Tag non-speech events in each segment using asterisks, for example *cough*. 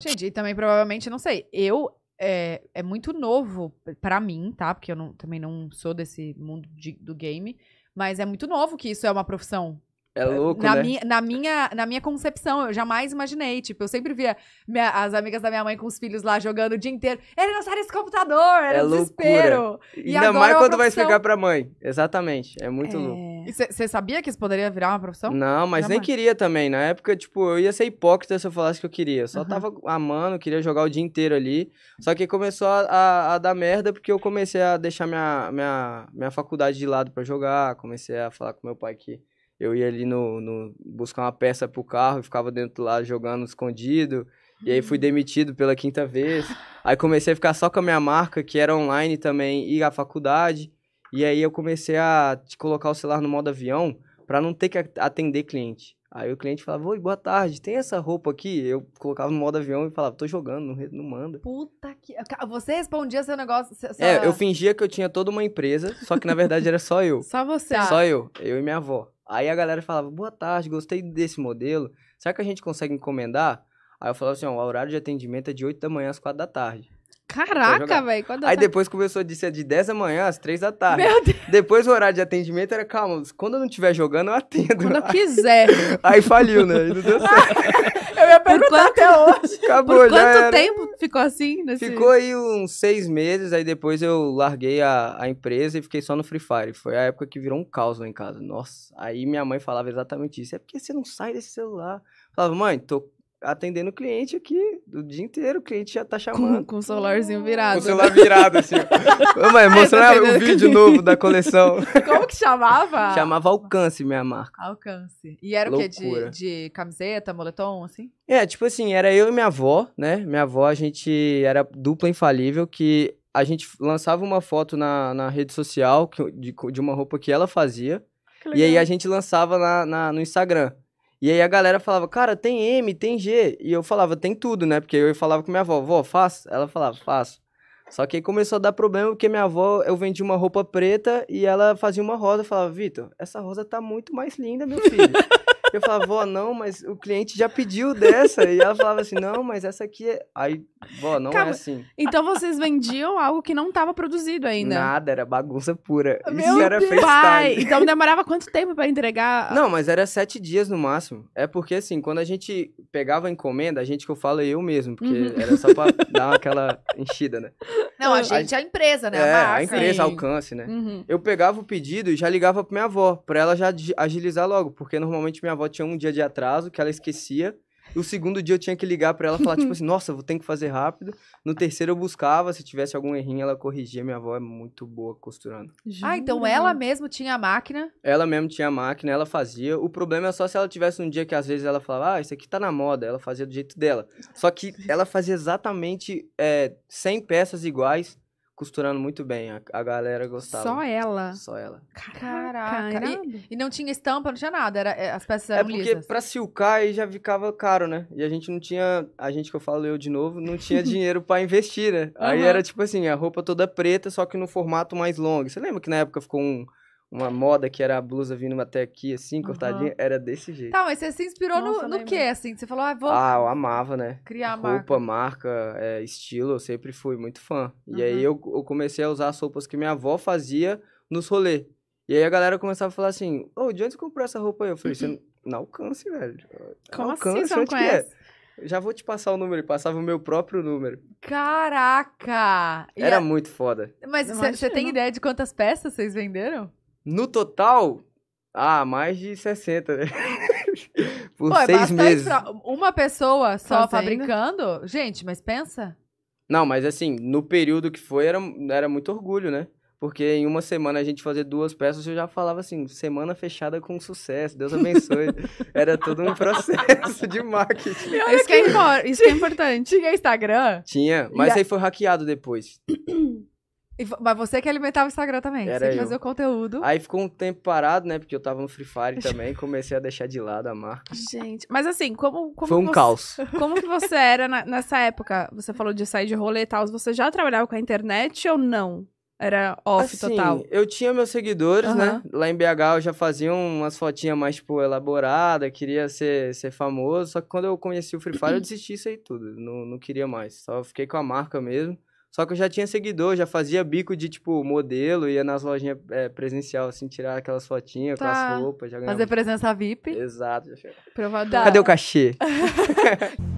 Gente, e também provavelmente, não sei, eu é, é muito novo para mim, tá? Porque eu não, também não sou desse mundo de, do game, mas é muito novo que isso é uma profissão. É, é louco, na né? Minha, na, minha, na minha concepção, eu jamais imaginei. Tipo, eu sempre via minha, as amigas da minha mãe com os filhos lá jogando o dia inteiro. Ele não sai desse computador, era é, é um desespero. Loucura. E Ainda mais é quando profissão... vai explicar pra mãe. Exatamente, é muito é... louco você sabia que isso poderia virar uma profissão? Não, mas Jamais. nem queria também. Na época, tipo, eu ia ser hipócrita se eu falasse que eu queria. Eu só uhum. tava amando, queria jogar o dia inteiro ali. Só que começou a, a, a, dar merda porque eu comecei a deixar minha, minha, minha faculdade de lado para jogar. Comecei a falar com meu pai que eu ia ali no, no buscar uma peça pro carro e ficava dentro lá jogando escondido. E aí fui hum. demitido pela quinta vez. Aí comecei a ficar só com a minha marca, que era online também, e a faculdade. E aí eu comecei a colocar o celular no modo avião para não ter que atender cliente. Aí o cliente falava, oi, boa tarde, tem essa roupa aqui? Eu colocava no modo avião e falava, tô jogando, não, não manda. Puta que... Você respondia seu negócio... É, sua... É, eu fingia que eu tinha toda uma empresa, só que na verdade era só eu. só você. Só eu, eu e minha avó. Aí a galera falava, boa tarde, gostei desse modelo, será que a gente consegue encomendar? Aí eu falava assim, ó, o horário de atendimento é de 8 da manhã às 4 da tarde. Caraca, velho. Aí depois começou a dizer de 10 da manhã às 3 da tarde. Meu Deus. Depois o horário de atendimento era, calma, quando eu não estiver jogando, eu atendo. Quando eu quiser. *laughs* Aí faliu, né? Não deu certo. *laughs* eu ia perguntar quanto... até hoje. Acabou, Por quanto era... tempo ficou assim? Nesse... Ficou aí uns seis meses, aí depois eu larguei a, a empresa e fiquei só no Free Fire. Foi a época que virou um caos lá em casa. Nossa, aí minha mãe falava exatamente isso. É porque você não sai desse celular. Eu falava, mãe, tô atendendo o cliente aqui o dia inteiro, o cliente já tá chamando. Com, o celularzinho virado. Com o né? celular virado, assim. *laughs* Mas tá mostrar o vídeo novo da coleção. *laughs* Como que chamava? Chamava Alcance, minha marca. Alcance. E era Loucura. o quê? De, de camiseta, moletom, assim? É, tipo assim, era eu e minha avó, né? Minha avó, a gente era dupla infalível, que a gente lançava uma foto na, na rede social que, de, de uma roupa que ela fazia. Que e aí a gente lançava na, na no Instagram. E aí a galera falava, cara, tem M, tem G. E eu falava, tem tudo, né? Porque eu falava com minha avó, vó, faço? Ela falava, faço. Só que aí começou a dar problema, porque minha avó, eu vendi uma roupa preta e ela fazia uma rosa. Eu falava, Vitor, essa rosa tá muito mais linda, meu filho. *laughs* Eu falava, vó, não, mas o cliente já pediu dessa. E ela falava assim, não, mas essa aqui é. Aí, vó, não é Calma. é assim. Então vocês vendiam algo que não estava produzido ainda? Nada, era bagunça pura. Meu Isso era Deus. freestyle. Pai, então demorava quanto tempo para entregar? Não, mas era sete dias no máximo. É porque, assim, quando a gente pegava a encomenda, a gente que eu falo é eu mesmo, porque uhum. era só pra *laughs* dar aquela enchida, né? Não, a gente, a, é a empresa, né? É, a, a empresa, alcance, né? Uhum. Eu pegava o pedido e já ligava pra minha avó, pra ela já agilizar logo, porque normalmente minha avó tinha um dia de atraso que ela esquecia. O segundo dia eu tinha que ligar para ela falar, tipo assim, *laughs* nossa, vou ter que fazer rápido. No terceiro eu buscava, se tivesse algum errinho, ela corrigia. Minha avó é muito boa costurando. Ah, então ela mesmo tinha a máquina? Ela mesmo tinha a máquina, ela fazia. O problema é só se ela tivesse um dia que às vezes ela falava, ah, isso aqui tá na moda. Ela fazia do jeito dela. Só que ela fazia exatamente é, eh, 100 peças iguais costurando muito bem. A, a galera gostava. Só ela? Só ela. Caraca. E, e, não tinha estampa, não tinha nada. Era, é, as peças eram lisas. É porque lisas. pra silcar aí já ficava caro, né? E a gente não tinha... A gente que eu falo eu de novo, não tinha *laughs* dinheiro para investir, né? Aí uhum. era tipo assim, a roupa toda preta, só que no formato mais longo. Você lembra que na época ficou um uma moda que era a blusa vindo até aqui, assim, cortadinha, uhum. era desse jeito. Tá, mas você se inspirou Nossa, no, no que, assim? Você falou, ah, vou... Ah, eu amava, né? Criar Roupa, marca, marca é, estilo, eu sempre fui muito fã. Uhum. E aí eu, eu, comecei a usar as roupas que minha avó fazia nos rolês. E aí a galera começava a falar assim, ô, oh, de onde você comprou essa roupa aí? Eu falei, você é não, alcance, velho. Como alcance, assim você não é? conhece? É? Já vou te passar o número. Ele passava o meu próprio número. Caraca! Era a... muito foda. Mas você tem ideia de quantas peças vocês venderam? No total, ah, mais de 60, né? *laughs* Por Pô, é seis meses. uma pessoa só Fazendo. fabricando? Gente, mas pensa. Não, mas assim, no período que foi, era, era muito orgulho, né? Porque em uma semana a gente fazia duas peças, eu já falava assim, semana fechada com sucesso, Deus abençoe. *laughs* Era todo um processo de marketing. Isso que, é, isso que é *laughs* importante. Tinha Instagram? Tinha, mas aí foi hackeado depois. *coughs* mas você que alimentava o Instagram também, Era você que fazia o conteúdo. Aí ficou um tempo parado, né? Porque eu tava no Free Fire também, *laughs* comecei a deixar de lado a marca. Gente, mas assim, como. como Foi um você, caos. *laughs* Como que você era na, nessa época? Você falou de sair de rolê e tal. Você já trabalhava com a internet ou não? Era off assim, total? Eu tinha meus seguidores, uhum. né? Lá em BH eu já fazia umas fotinhas mais, tipo, elaborada, queria ser, ser famoso. Só que quando eu conheci o Free Fire, eu *clears throat* desisti isso aí tudo. Não, não queria mais. Só fiquei com a marca mesmo. Só que eu já tinha seguidor, já fazia bico de, tipo, modelo, ia nas lojinhas é, presencial, assim, tirar aquelas fotinhas tá. com as tá. roupas. Já ganhava... Fazer presença VIP. Exato. Já... Provador. Cadê o cachê? *laughs*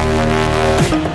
Thank you.